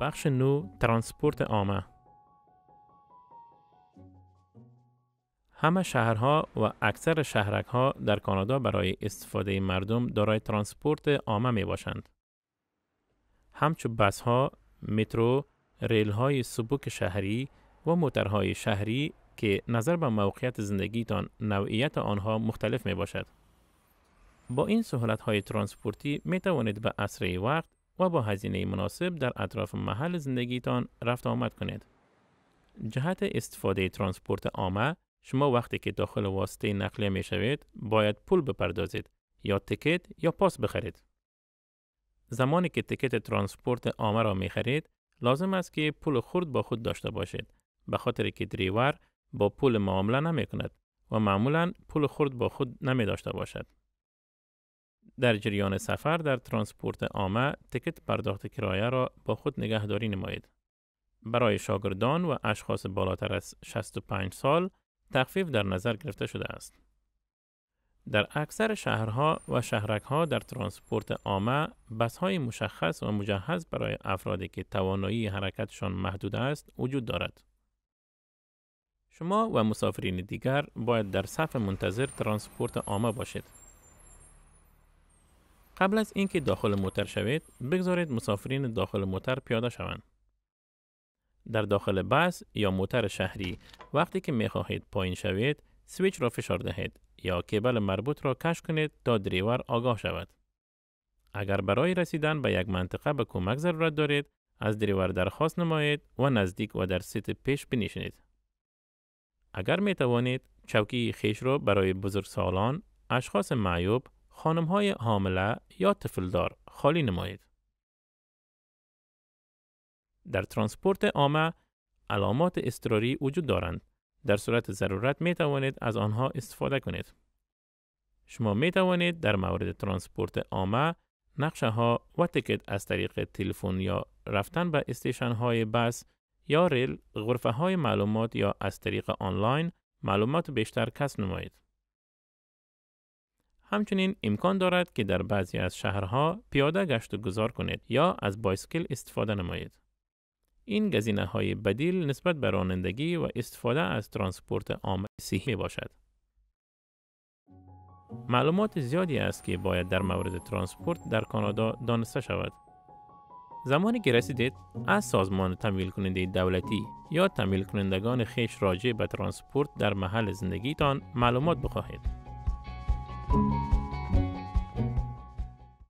بخش نو ترانسپورت آمه همه شهرها و اکثر شهرک ها در کانادا برای استفاده مردم دارای ترانسپورت عامه می باشند. همچو بس ها، مترو، ریل های سبک شهری و موترهای شهری که نظر به موقعیت زندگیتان نوعیت آنها مختلف می باشد. با این سهولت های ترانسپورتی می توانید به اسرع وقت و با هزینه مناسب در اطراف محل زندگیتان رفت آمد کنید. جهت استفاده ترانسپورت عامه شما وقتی که داخل واسطه نقلیه می شوید باید پول بپردازید یا تکت یا پاس بخرید. زمانی که تکت ترانسپورت عامه را می خرید لازم است که پول خرد با خود داشته باشید به خاطر که دریور با پول معامله نمی کند و معمولا پول خرد با خود نمی داشته باشد. در جریان سفر در ترانسپورت آمه، تکت پرداخت کرایه را با خود نگهداری نمایید. برای شاگردان و اشخاص بالاتر از 65 سال تخفیف در نظر گرفته شده است. در اکثر شهرها و شهرکها در ترانسپورت بس بسهای مشخص و مجهز برای افرادی که توانایی حرکتشان محدود است وجود دارد. شما و مسافرین دیگر باید در صف منتظر ترانسپورت آمه باشید. قبل از اینکه داخل موتر شوید بگذارید مسافرین داخل موتر پیاده شوند در داخل بس یا موتر شهری وقتی که میخواهید پایین شوید سویچ را فشار دهید یا کیبل مربوط را کش کنید تا دریور آگاه شود اگر برای رسیدن به یک منطقه به کمک ضرورت دارید از دریور درخواست نمایید و نزدیک و در سیت پیش بنشینید اگر می توانید چوکی خیش را برای بزرگسالان اشخاص معیوب خانم های حامله یا طفلدار خالی نمایید. در ترانسپورت عامه علامات استراری وجود دارند. در صورت ضرورت می توانید از آنها استفاده کنید. شما می توانید در مورد ترانسپورت عامه نقشه ها و تکت از طریق تلفن یا رفتن به استیشن های بس یا ریل غرفه های معلومات یا از طریق آنلاین معلومات بیشتر کسب نمایید. همچنین امکان دارد که در بعضی از شهرها پیاده گشت و گذار کنید یا از بایسکل استفاده نمایید. این گزینه های بدیل نسبت به رانندگی و استفاده از ترانسپورت عام می باشد. معلومات زیادی است که باید در مورد ترانسپورت در کانادا دانسته شود. زمانی که رسیدید از سازمان تمویل کننده دولتی یا تمویل کنندگان خیش راجع به ترانسپورت در محل زندگیتان معلومات بخواهید.